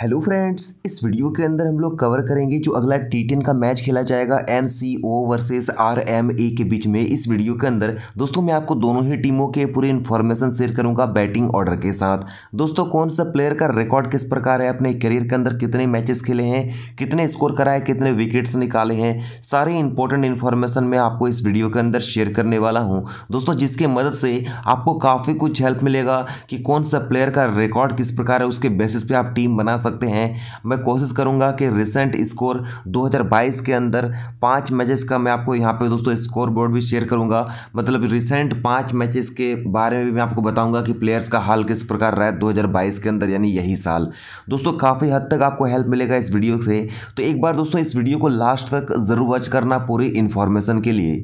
hello friends इस video के अंदर हम लोग कवर करेंगे जो अगला टी टेन का मैच खेला जाएगा N C O versus R M A के बीच में इस वीडियो के अंदर दोस्तों मैं आपको दोनों ही टीमों के पूरे इन्फॉर्मेशन शेयर करूंगा बैटिंग ऑर्डर के साथ दोस्तों कौन सा प्लेयर का रिकॉर्ड किस प्रकार है अपने करियर के अंदर कितने मैचेस खेले हैं कितने स्कोर कराए कितने विकेट्स निकाले हैं सारे इंपॉर्टेंट इन्फॉर्मेशन मैं आपको इस वीडियो के अंदर शेयर करने वाला हूँ दोस्तों जिसके मदद से आपको काफ़ी कुछ हेल्प मिलेगा कि कौन सा प्लेयर का रिकॉर्ड किस प्रकार है उसके बेसिस पर आप टीम बना सकते सकते हैं मैं कोशिश करूंगा कि रिसेंट स्कोर 2022 के अंदर पांच मैचेस का मैं आपको यहां पे दोस्तों स्कोर बोर्ड भी शेयर करूंगा मतलब रिसेंट पांच मैचेस के बारे में भी मैं आपको बताऊंगा कि प्लेयर्स का हाल किस प्रकार रहा है 2022 के अंदर यानी यही साल दोस्तों काफ़ी हद तक आपको हेल्प मिलेगा इस वीडियो से तो एक बार दोस्तों इस वीडियो को लास्ट तक ज़रूर वॉच करना पूरी इन्फॉर्मेशन के लिए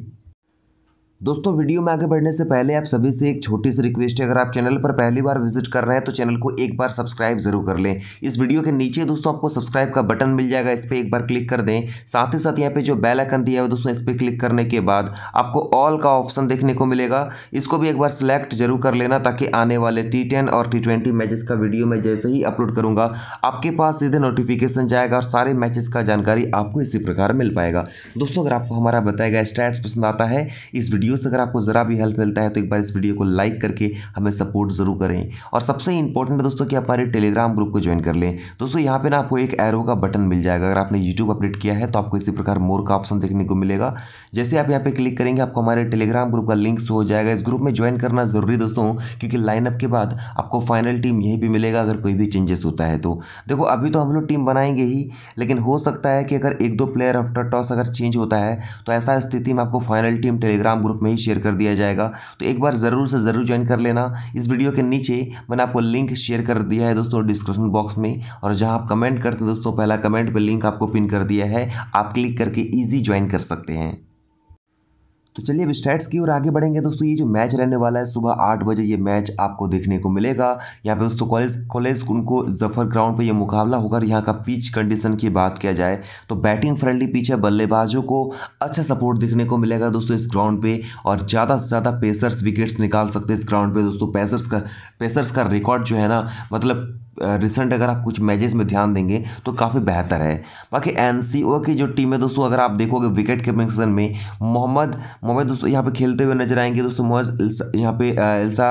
दोस्तों वीडियो में आगे बढ़ने से पहले आप सभी से एक छोटी सी रिक्वेस्ट है अगर आप चैनल पर पहली बार विजिट कर रहे हैं तो चैनल को एक बार सब्सक्राइब जरूर कर लें इस वीडियो के नीचे दोस्तों आपको सब्सक्राइब का बटन मिल जाएगा इस पर एक बार क्लिक कर दें साथ ही साथ यहाँ पे जो बेल आइकन दिया है दोस्तों इस पर क्लिक करने के बाद आपको ऑल का ऑप्शन देखने को मिलेगा इसको भी एक बार सिलेक्ट जरूर कर लेना ताकि आने वाले टी और टी ट्वेंटी मैचेस का वीडियो मैं जैसे ही अपलोड करूँगा आपके पास सीधे नोटिफिकेशन जाएगा और सारे मैचेस का जानकारी आपको इसी प्रकार मिल पाएगा दोस्तों अगर आपको हमारा बताया गया स्टैट्स पसंद आता है इस वीडियो वीडियो से अगर आपको ज़रा भी हेल्प मिलता है तो एक बार इस वीडियो को लाइक करके हमें सपोर्ट ज़रूर करें और सबसे इंपॉर्टेंट है दोस्तों कि आप हमारे टेलीग्राम ग्रुप को ज्वाइन कर लें दोस्तों यहाँ पर ना आपको एक एरो का बटन मिल जाएगा अगर आपने यूट्यूब अपडेट किया है तो आपको इसी प्रकार मोर का ऑप्शन देखने को मिलेगा जैसे आप यहाँ पर क्लिक करेंगे आपको हमारे टेलीग्राम ग्रुप का लिंक हो जाएगा इस ग्रुप में ज्वाइन करना ज़रूरी दोस्तों क्योंकि लाइनअप के बाद आपको फाइनल टीम यहीं पर मिलेगा अगर कोई भी चेंजेस होता है तो देखो अभी तो हम लोग टीम बनाएंगे ही लेकिन हो सकता है कि अगर एक दो प्लेयर आफ्टर टॉस अगर चेंज होता है तो ऐसा स्थिति में आपको final team telegram group group में ही शेयर कर दिया जाएगा तो एक बार ज़रूर से ज़रूर ज्वाइन कर लेना इस वीडियो के नीचे मैंने आपको लिंक शेयर कर दिया है दोस्तों डिस्क्रिप्शन बॉक्स में और जहाँ आप कमेंट करते हैं दोस्तों पहला कमेंट पर लिंक आपको पिन कर दिया है आप क्लिक करके ईजी ज्वाइन कर सकते हैं तो चलिए अब स्टैट्स की ओर आगे बढ़ेंगे दोस्तों ये जो मैच रहने वाला है सुबह आठ बजे ये मैच आपको देखने को मिलेगा यहाँ पे दोस्तों कॉलेज कॉलेज उनको जफर ग्राउंड पे ये मुकाबला होगा और यहाँ का पिच कंडीशन की बात किया जाए तो बैटिंग फ्रेंडली पिच है बल्लेबाजों को अच्छा सपोर्ट देखने को मिलेगा दोस्तों इस ग्राउंड पर और ज़्यादा से ज़्यादा पेसर्स विकेट्स निकाल सकते हैं इस ग्राउंड पर दोस्तों पेसर्स का पेसर्स का रिकॉर्ड जो है ना मतलब रिसेंट अगर आप कुछ मैचेस में ध्यान देंगे तो काफ़ी बेहतर है बाकी एन की जो टीम है दोस्तों अगर आप देखोगे विकेट कीपिंग सीजन में मोहम्मद मोहम्मद दोस्तों यहाँ पे खेलते हुए नजर आएंगे दोस्तों मोहम्मद यहाँ पे एल्सा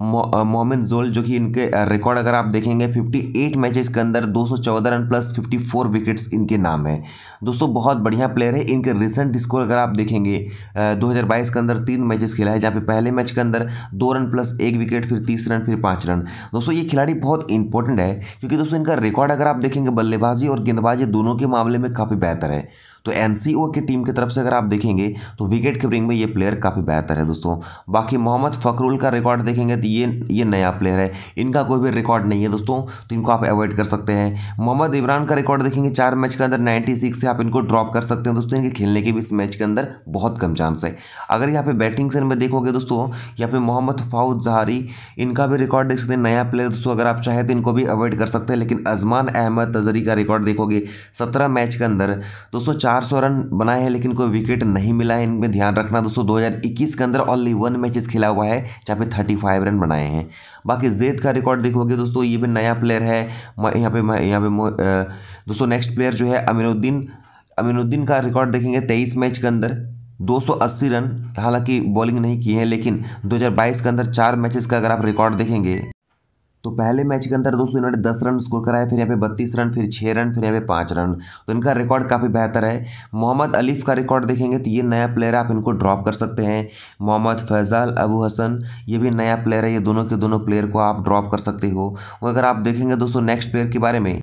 मोहम्मद जोल जो कि इनके रिकॉर्ड अगर आप देखेंगे फिफ्टी मैचेस के अंदर दो रन प्लस फिफ्टी विकेट्स इनके नाम है दोस्तों बहुत बढ़िया प्लेयर है इनके रिसेंट स्कोर अगर आप देखेंगे दो के अंदर तीन मैचेस खेला है जहाँ पे पहले मैच के अंदर दो रन प्लस एक विकेट फिर तीस रन फिर पाँच रन दोस्तों ये खिलाड़ी बहुत इंपॉर्टेंट इंपॉर्टेंट है क्योंकि दोस्तों इनका रिकॉर्ड अगर आप देखेंगे बल्लेबाजी और गेंदबाजी दोनों के मामले में काफ़ी बेहतर है तो एनसीओ की टीम की तरफ से अगर आप देखेंगे तो विकेट कीपिंग में ये प्लेयर काफ़ी बेहतर है दोस्तों बाकी मोहम्मद फखरुल का रिकॉर्ड देखेंगे तो ये ये नया प्लेयर है इनका कोई भी रिकॉर्ड नहीं है दोस्तों तो इनको आप अवॉइड कर सकते हैं मोहम्मद इमरान का रिकॉर्ड देखेंगे चार मैच के अंदर नाइन्टी से आप इनको ड्रॉप कर सकते हैं दोस्तों इनके खेलने के भी इस मैच के अंदर बहुत कम चांस है अगर यहाँ पे बैटिंग से में देखोगे दोस्तों यहाँ पे मोहम्मद फाउज जहारी इनका भी रिकॉर्ड देख सकते हैं नया प्लेयर दोस्तों अगर आप चाहें तो इनको भी अवॉइड कर सकते हैं लेकिन अजमान अहमद तजरी का रिकॉर्ड देखोगे सत्रह मैच के अंदर दोस्तों चार चार सौ रन बनाए हैं लेकिन कोई विकेट नहीं मिला है इनमें ध्यान रखना दोस्तों 2021 के अंदर ओनली वन मैचेस खेला हुआ है जहाँ पे 35 रन बनाए हैं बाकी जेद का रिकॉर्ड देखोगे दोस्तों ये भी नया प्लेयर है यहाँ पे यहाँ पे दोस्तों नेक्स्ट प्लेयर जो है अमीनुद्दीन अमीनुद्दीन का रिकॉर्ड देखेंगे तेईस मैच के अंदर 280 रन हालांकि बॉलिंग नहीं की है लेकिन 2022 के अंदर चार मैचेस का अगर आप रिकॉर्ड देखेंगे तो पहले मैच के अंदर दोस्तों इन्होंने दस रन स्कोर कराए फिर यहाँ पे बत्तीस रन फिर छः रन फिर यहाँ पे पाँच रन तो इनका रिकॉर्ड काफ़ी बेहतर है मोहम्मद अलीफ का रिकॉर्ड देखेंगे तो ये नया प्लेयर आप इनको ड्रॉप कर सकते हैं मोहम्मद फैज़ाल अबू हसन ये भी नया प्लेयर है ये दोनों के दोनों प्लेयर को आप ड्रॉप कर सकते हो और अगर आप देखेंगे दोस्तों नेक्स्ट प्लेयर के बारे में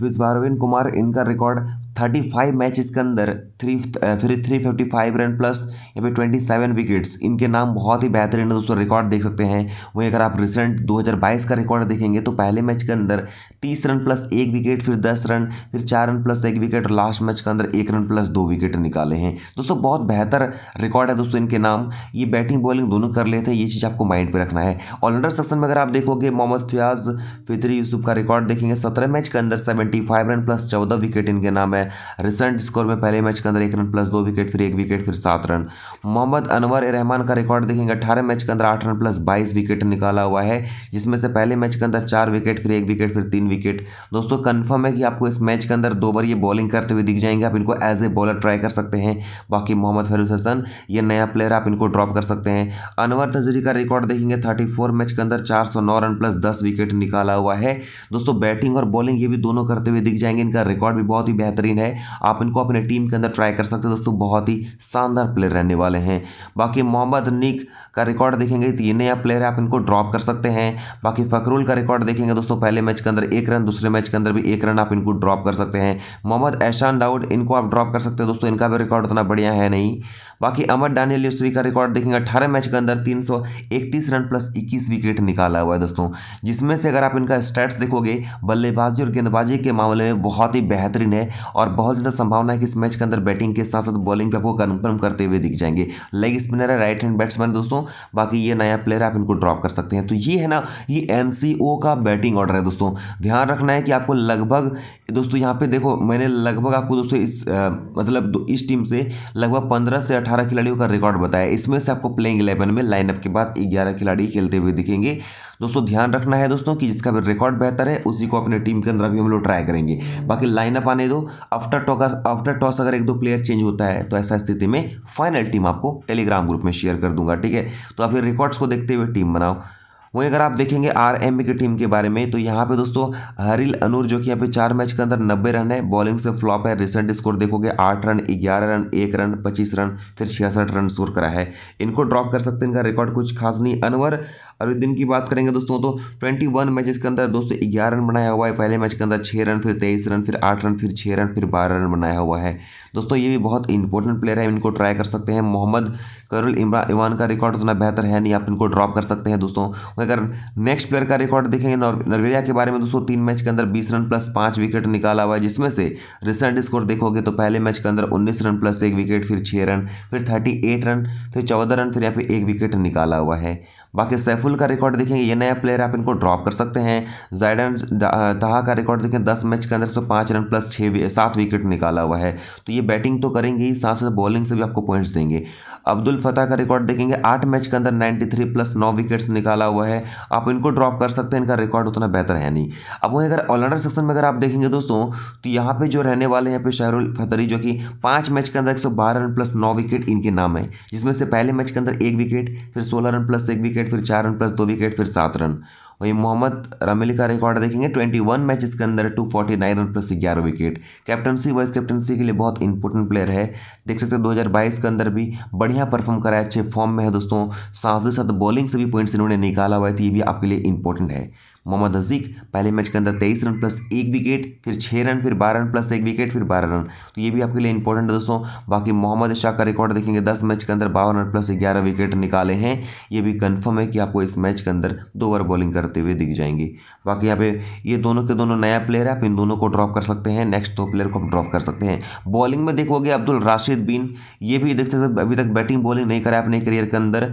विश्वारविन कुमार इनका रिकॉर्ड 35 मैच के अंदर थ्री uh, फिर three fifty five run plus या फिर ट्वेंटी सेवन विकेट्स इनके नाम बहुत ही बेहतरीन है दोस्तों रिकॉर्ड देख सकते हैं वहीं अगर आप रिसेंट 2022 का रिकॉर्ड देखेंगे तो पहले मैच के अंदर तीस रन प्लस एक विकेट फिर दस रन फिर चार रन प्लस एक विकेट और लास्ट मैच के अंदर एक रन प्लस दो विकेट निकाले हैं दोस्तों बहुत बेहतर रिकॉर्ड है दोस्तों इनके नाम ये बैटिंग बॉलिंग दोनों कर लेते हैं ये चीज़ आपको माइंड पर रखना है ऑलराउंडर सेक्शन में अगर आप देखोगे मोहम्मद फयाज फितरी यूसुफ का रिकॉर्ड देखेंगे सत्रह मैच के अंदर seven seventy five run plus चौदह विकेट इनके नाम है रिसेंट स्कोर में पहले मैच के अंदर एक रन प्लस दो विकेट फिर एक विकेट फिर सात रन मोहम्मद अनवर रहमान का रिकॉर्ड देखेंगे अठारह मैच के अंदर आठ रन प्लस बाईस विकेट निकाला हुआ है जिसमें से पहले मैच के अंदर चार विकेट फिर एक विकेट फिर तीन विकेट दोस्तों कन्फर्म है कि आपको इस मैच के अंदर दो बार ये बॉलिंग करते हुए दिख जाएंगे आप इनको एज ए बॉलर ट्राई कर सकते हैं बाकी मोहम्मद फेरूज हसन ये नया प्लेयर आप इनको ड्रॉप कर सकते हैं अनवर तजरी का रिकॉर्ड देखेंगे थर्टी मैच के अंदर चार रन प्लस दस विकेट निकाला हुआ है दोस्तों बैटिंग और बॉलिंग ये भी दोनों करते हुए दिख जाएंगे इनका रिकॉर्ड भी बहुत ही बेहतरीन है आप इनको अपने टीम के अंदर ट्राई कर सकते हैं दोस्तों बहुत ही शानदार प्लेयर रहने वाले हैं बाकी मोहम्मद निक का रिकॉर्ड देखेंगे तो ये नया प्लेयर है आप इनको ड्रॉप कर सकते हैं बाकी फकरूल का रिकॉर्ड देखेंगे दोस्तों पहले मैच के अंदर एक रन दूसरे मैच के अंदर भी एक रन आप इनको ड्रॉप कर सकते हैं मोहम्मद ऐशान दाऊद इनको आप ड्रॉप कर सकते हैं दोस्तों इनका भी रिकॉर्ड उतना बढ़िया है नहीं बाकी अमर डानियल यूसरी का रिकॉर्ड देखेंगे अठारह मैच के अंदर तीन रन प्लस इक्कीस विकेट निकाला हुआ है दोस्तों जिसमें से अगर आप इनका स्टैट्स देखोगे बल्लेबाजी और गेंदबाजी बैटिंग के मामले में बहुत ही बेहतरीन है और बहुत ज़्यादा संभावना है कि इस मैच के अंदर बैटिंग के साथ साथ बॉलिंग भी आपको कन्फर्म करते हुए दिख जाएंगे लेग स्पिनर है राइट हैंड बैट्समैन दोस्तों बाकी ये नया प्लेयर आप इनको ड्रॉप कर सकते हैं तो ये है ना ये एन का बैटिंग ऑर्डर है दोस्तों ध्यान रखना है कि आपको लगभग दोस्तों यहाँ पे देखो मैंने लगभग आपको दोस्तों इस मतलब इस टीम से लगभग पंद्रह से अठारह खिलाड़ियों का रिकॉर्ड बताया इसमें से आपको प्लेइंग इलेवन में लाइनअप के बाद ग्यारह खिलाड़ी खेलते हुए दिखेंगे दोस्तों ध्यान रखना है दोस्तों कि जिसका भी रिकॉर्ड बेहतर है उसी को अपने टीम के अंदर अभी हम लोग ट्राई करेंगे बाकी लाइनअप आने दो आफ्टर टॉकर आफ्टर टॉस अगर एक दो प्लेयर चेंज होता है तो ऐसा स्थिति में फाइनल टीम आपको टेलीग्राम ग्रुप में शेयर कर दूंगा ठीक है तो आप रिकॉर्ड्स को देखते हुए टीम बनाओ वहीं अगर आप देखेंगे आर की टीम के बारे में तो यहाँ पे दोस्तों हरिल अनूर जो कि यहाँ पे चार मैच के अंदर नब्बे रन है बॉलिंग से फ्लॉप है रिसेंट स्कोर देखोगे आठ रन ग्यारह रन एक रन पच्चीस रन फिर छियासठ रन स्कोर करा है इनको ड्रॉप कर सकते हैं इनका रिकॉर्ड कुछ खास नहीं अनवर अरुद्दीन की बात करेंगे दोस्तों तो ट्वेंटी वन मैचेस के अंदर दोस्तों ग्यारह रन बनाया हुआ है पहले मैच के अंदर छः रन फिर तेईस रन फिर आठ रन फिर छः रन फिर बारह रन बनाया हुआ है दोस्तों ये भी बहुत इंपॉर्टेंट प्लेयर है इनको ट्राई कर सकते हैं मोहम्मद करुल इमरान इवान का रिकॉर्ड उतना बेहतर है नहीं आप इनको ड्रॉप कर सकते हैं दोस्तों अगर नेक्स्ट प्लेयर का रिकॉर्ड देखेंगे नरवेरिया के बारे में दोस्तों तीन मैच के अंदर बीस रन प्लस पाँच विकेट निकाला हुआ है जिसमें से रिसेंट स्कोर देखोगे तो पहले मैच के अंदर उन्नीस रन प्लस एक विकेट फिर छः रन फिर थर्टी एट रन फिर चौदह रन फिर यहाँ पे एक विकेट निकाला हुआ है बाकी सैफुल का रिकॉर्ड देखेंगे ये नया प्लेयर आप इनको ड्रॉप कर सकते हैं जायडन तहा का रिकॉर्ड देखें दस मैच के अंदर सौ पाँच रन प्लस छः सात विकेट निकाला हुआ है तो ये बैटिंग तो करेंगे ही साथ साथ बॉलिंग से भी आपको पॉइंट्स देंगे अब्दुल फताह का रिकॉर्ड देखेंगे आठ मैच के अंदर नाइन्टी थ्री प्लस नौ विकेट्स निकाला हुआ है आप इनको ड्रॉप कर सकते हैं इनका रिकॉर्ड उतना बेहतर है नहीं अब वहीं अगर ऑलराउंडर सेक्शन में अगर आप देखेंगे दोस्तों तो यहाँ पर जो रहने वाले यहाँ फिर शहरुल फतरी जो कि पाँच मैच के अंदर एक रन प्लस नौ विकेट इनके नाम है जिसमें से पहले मैच के अंदर एक विकेट फिर सोलह रन प्लस एक विकेट विकेट फिर चार रन प्लस दो विकेट फिर सात रन वहीं मोहम्मद रमेली का रिकॉर्ड देखेंगे ट्वेंटी वन मैच के अंदर two forty nine run plus ग्यारह विकेट कैप्टनसी वाइस कैप्टनसी के लिए बहुत इंपॉर्टेंट प्लेयर है देख सकते हैं दो हज़ार बाईस के अंदर भी बढ़िया परफॉर्म करा है अच्छे फॉर्म में है दोस्तों साथ ही साथ बॉलिंग से भी पॉइंट्स इन्होंने निकाला हुआ है तो ये भी आपके लिए इंपॉर्टेंट है मोहम्मद अजीक पहले मैच के अंदर तेईस रन प्लस एक विकेट फिर छः रन फिर बारह रन प्लस एक विकेट फिर बारह रन तो ये भी आपके लिए इंपॉर्टेंट है दोस्तों बाकी मोहम्मद शाह का रिकॉर्ड देखेंगे दस मैच के अंदर बावन रन प्लस ग्यारह विकेट निकाले हैं ये भी कन्फर्म है कि आपको इस मैच के अंदर दो ओवर बॉलिंग करते हुए दिख जाएंगे बाकी यहाँ पे ये दोनों के दोनों नया प्लेयर है आप इन दोनों को ड्रॉप कर सकते हैं नेक्स्ट दो प्लेयर को आप ड्रॉप कर सकते हैं बॉलिंग में देखोगे अब्दुल राशिद बिन ये भी देख सकते अभी तक बैटिंग बॉलिंग नहीं करा अपने करियर के अंदर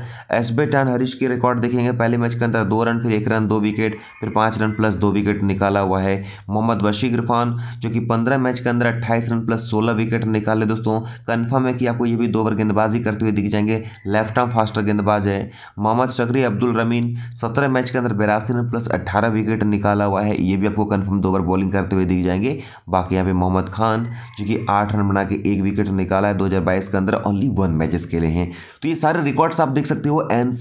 टन हरीश के रिकॉर्ड देखेंगे पहले मैच के अंदर दो रन फिर एक रन दो विकेट फिर पाँच रन प्लस दो विकेट निकाला हुआ है मोहम्मद वशी इरफान जो कि पंद्रह मैच के अंदर अट्ठाईस रन प्लस सोलह विकेट निकाले दोस्तों कन्फर्म है कि आपको ये भी दो ओवर गेंदबाजी करते हुए दिख जाएंगे लेफ्ट आर्म फास्टर गेंदबाज है मोहम्मद शक्री अब्दुल रमीन सत्रह मैच के अंदर बेरासी रन प्लस अट्ठारह विकेट निकाला हुआ है ये भी आपको कन्फर्म दो ओवर बॉलिंग करते हुए दिख जाएंगे बाकी यहाँ पे मोहम्मद खान जो कि आठ रन बना के एक विकेट निकाला है दो के अंदर ओनली वन मैचेस खेले हैं तो ये सारे रिकॉर्ड्स आप देख सकते हो एन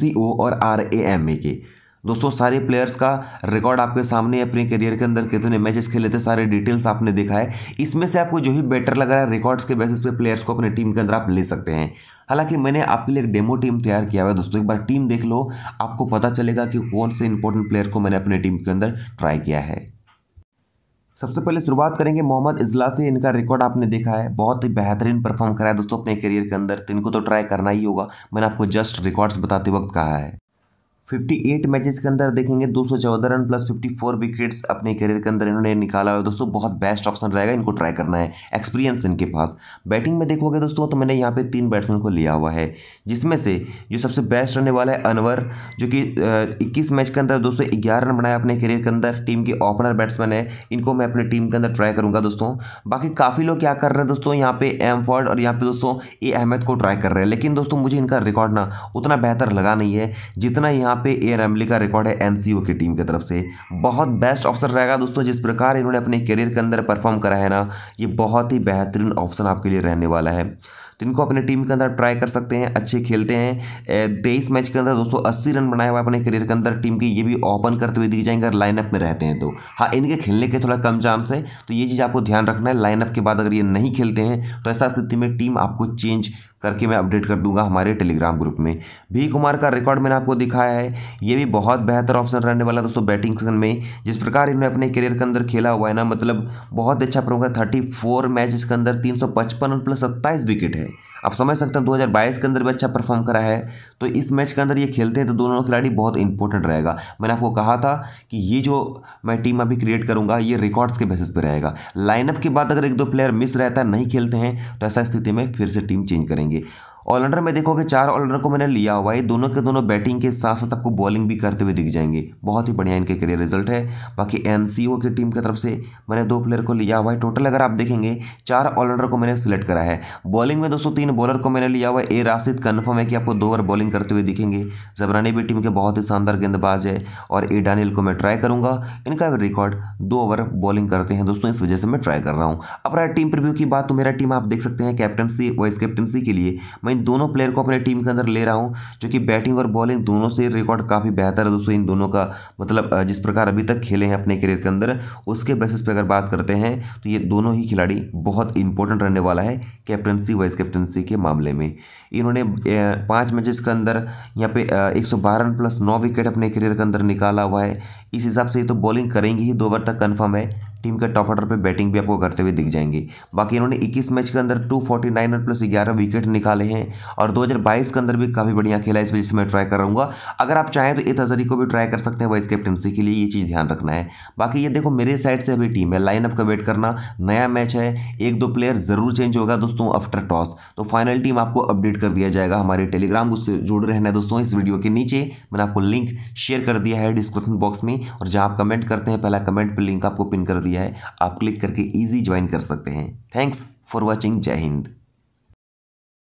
और आर के दोस्तों सारे प्लेयर्स का रिकॉर्ड आपके सामने अपने करियर के अंदर कितने मैचेस खेले थे सारे डिटेल्स आपने देखा है इसमें से आपको जो भी बेटर लग रहा है रिकॉर्ड्स के बेसिस पे प्लेयर्स को अपने टीम के अंदर आप ले सकते हैं हालांकि मैंने आपके लिए एक डेमो टीम तैयार किया हुआ है दोस्तों एक बार टीम देख लो आपको पता चलेगा कि कौन से इंपॉर्टेंट प्लेयर को मैंने अपने टीम के अंदर ट्राई किया है सबसे पहले शुरुआत करेंगे मोहम्मद इजला से इनका रिकॉर्ड आपने देखा है बहुत ही बेहतरीन परफॉर्म करा है दोस्तों अपने करियर के अंदर तो इनको तो ट्राई करना ही होगा मैंने आपको जस्ट रिकॉर्ड्स बताते वक्त कहा है 58 मैचेस के अंदर देखेंगे 214 रन प्लस 54 विकेट्स अपने करियर के अंदर इन्होंने निकाला है दोस्तों बहुत बेस्ट ऑप्शन रहेगा इनको ट्राई करना है एक्सपीरियंस इनके पास बैटिंग में देखोगे दोस्तों तो मैंने यहाँ पे तीन बैट्समैन को लिया हुआ है जिसमें से जो सबसे बेस्ट रहने वाला है अनवर जो कि इक्कीस मैच के अंदर दोस्तों ग्यारह रन बनाए अपने करियर के अंदर टीम के ओपनर बैट्समैन है इनको मैं अपने टीम के अंदर ट्राई करूँगा दोस्तों बाकी काफ़ी लोग क्या कर रहे हैं दोस्तों यहाँ पे फॉर्ड और यहाँ पे दोस्तों ए अहमद को ट्राई कर रहे हैं लेकिन दोस्तों मुझे इनका रिकॉर्ड ना उतना बेहतर लगा नहीं है जितना यहाँ यहाँ पे ए रैमली का रिकॉर्ड है एनसीओ की टीम की तरफ से बहुत बेस्ट ऑप्शन रहेगा दोस्तों जिस प्रकार इन्होंने अपने करियर के अंदर परफॉर्म करा है ना ये बहुत ही बेहतरीन ऑप्शन आपके लिए रहने वाला है तो इनको अपने टीम के अंदर ट्राई कर सकते हैं अच्छे खेलते हैं तेईस मैच के अंदर दोस्तों अस्सी रन बनाए हुआ अपने करियर के अंदर टीम के ये भी ओपन करते हुए दिख जाएंगे अगर लाइनअप में रहते हैं तो हाँ इनके खेलने के थोड़ा कम चांस है तो ये चीज़ आपको ध्यान रखना है लाइनअप के बाद अगर ये नहीं खेलते हैं तो ऐसा स्थिति में टीम आपको चेंज करके मैं अपडेट कर दूंगा हमारे टेलीग्राम ग्रुप में भी कुमार का रिकॉर्ड मैंने आपको दिखाया है ये भी बहुत बेहतर ऑप्शन रहने वाला दोस्तों बैटिंग में जिस प्रकार इन्होंने अपने करियर के अंदर खेला हुआ है ना मतलब बहुत अच्छा है थर्टी फोर मैच के अंदर तीन सौ पचपन प्लस सत्ताईस विकेट है आप समझ सकते हैं 2022 के अंदर भी अच्छा परफॉर्म करा है तो इस मैच के अंदर ये खेलते हैं तो दोनों खिलाड़ी बहुत इंपॉर्टेंट रहेगा मैंने आपको कहा था कि ये जो मैं टीम अभी क्रिएट करूंगा ये रिकॉर्ड्स के बेसिस पर रहेगा लाइनअप के बाद अगर एक दो प्लेयर मिस रहता है नहीं खेलते हैं तो ऐसा स्थिति में फिर से टीम चेंज करेंगे ऑलराउंडर में देखोगे चार ऑलराउंडर को मैंने लिया हुआ है दोनों के दोनों बैटिंग के साथ साथ आपको बॉलिंग भी करते हुए दिख जाएंगे बहुत ही बढ़िया इनके करियर रिजल्ट है बाकी एन की टीम की तरफ से मैंने दो प्लेयर को लिया हुआ है टोटल अगर आप देखेंगे चार ऑलराउंडर को मैंने सिलेक्ट करा है बॉलिंग में दोस्तों तीन बॉलर को मैंने लिया हुआ है ए राशिद कन्फर्म है कि आपको दो ओवर बॉलिंग करते हुए दिखेंगे जबरानी भी टीम के बहुत ही शानदार गेंदबाज है और ए डानियल को मैं ट्राई करूंगा इनका रिकॉर्ड दो ओवर बॉलिंग करते हैं दोस्तों इस वजह से मैं ट्राई कर रहा हूँ अब रहा टीम प्रिव्यू की बात तो मेरा टीम आप देख सकते हैं कैप्टनसी वाइस कैप्टनसी के लिए मैं इन दोनों प्लेयर को अपने टीम के अंदर ले रहा हूँ जो कि बैटिंग और बॉलिंग दोनों से रिकॉर्ड काफ़ी बेहतर है दोस्तों इन दोनों का मतलब जिस प्रकार अभी तक खेले हैं अपने करियर के अंदर उसके बेसिस पे अगर बात करते हैं तो ये दोनों ही खिलाड़ी बहुत इंपॉर्टेंट रहने वाला है कैप्टनसी वाइस कैप्टनसी के मामले में इन्होंने पाँच मैचेस के अंदर यहाँ पे एक प्लस नौ विकेट अपने करियर के अंदर निकाला हुआ है इस हिसाब से ये तो बॉलिंग करेंगे ही दो ओवर तक कन्फर्म है टीम के टॉप ऑर्डर पे बैटिंग भी आपको करते हुए दिख जाएंगे बाकी इन्होंने 21 मैच के अंदर 249 रन प्लस ग्यारह विकेट निकाले हैं और 2022 के अंदर भी काफ़ी बढ़िया खेला इस वजह से मैं ट्राई करूँगा अगर आप चाहें तो एत हजरी को भी ट्राई कर सकते हैं वाइस कैप्टनसी के लिए ये चीज़ ध्यान रखना है बाकी ये देखो मेरे साइड से अभी टीम है लाइनअप का वेट करना नया मैच है एक दो प्लेयर ज़रूर चेंज होगा दोस्तों आफ्टर टॉस तो फाइनल टीम आपको अपडेट कर दिया जाएगा हमारे टेलीग्राम उससे जुड़ रहना है दोस्तों इस वीडियो के नीचे मैंने आपको लिंक शेयर कर दिया है डिस्क्रिप्शन बॉक्स में और जहाँ आप कमेंट करते हैं पहला कमेंट पर लिंक आपको पिन कर दिया दिया है आप क्लिक करके ईजी ज्वाइन कर सकते हैं थैंक्स फॉर वॉचिंग जय हिंद